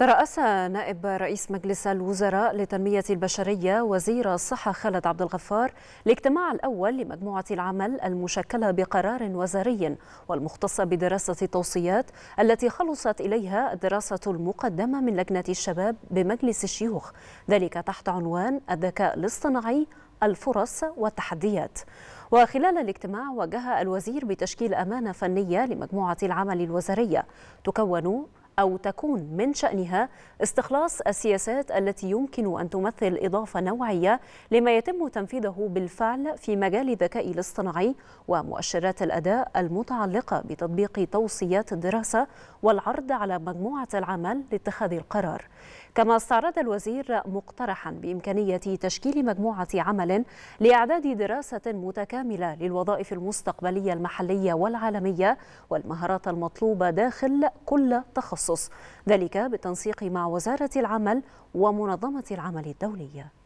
ترأس نائب رئيس مجلس الوزراء للتنمية البشرية وزير الصحة خالد عبد الغفار الاجتماع الأول لمجموعة العمل المشكلة بقرار وزاري والمختصة بدراسة التوصيات التي خلصت إليها الدراسة المقدمة من لجنة الشباب بمجلس الشيوخ ذلك تحت عنوان الذكاء الاصطناعي الفرص والتحديات وخلال الاجتماع وجه الوزير بتشكيل أمانة فنية لمجموعة العمل الوزارية تكون أو تكون من شأنها استخلاص السياسات التي يمكن أن تمثل إضافة نوعية لما يتم تنفيذه بالفعل في مجال الذكاء الاصطناعي ومؤشرات الأداء المتعلقة بتطبيق توصيات الدراسة والعرض على مجموعة العمل لاتخاذ القرار كما استعرض الوزير مقترحا بإمكانية تشكيل مجموعة عمل لإعداد دراسة متكاملة للوظائف المستقبلية المحلية والعالمية والمهارات المطلوبة داخل كل تخصص التخصص ذلك بالتنسيق مع وزارة العمل ومنظمة العمل الدولية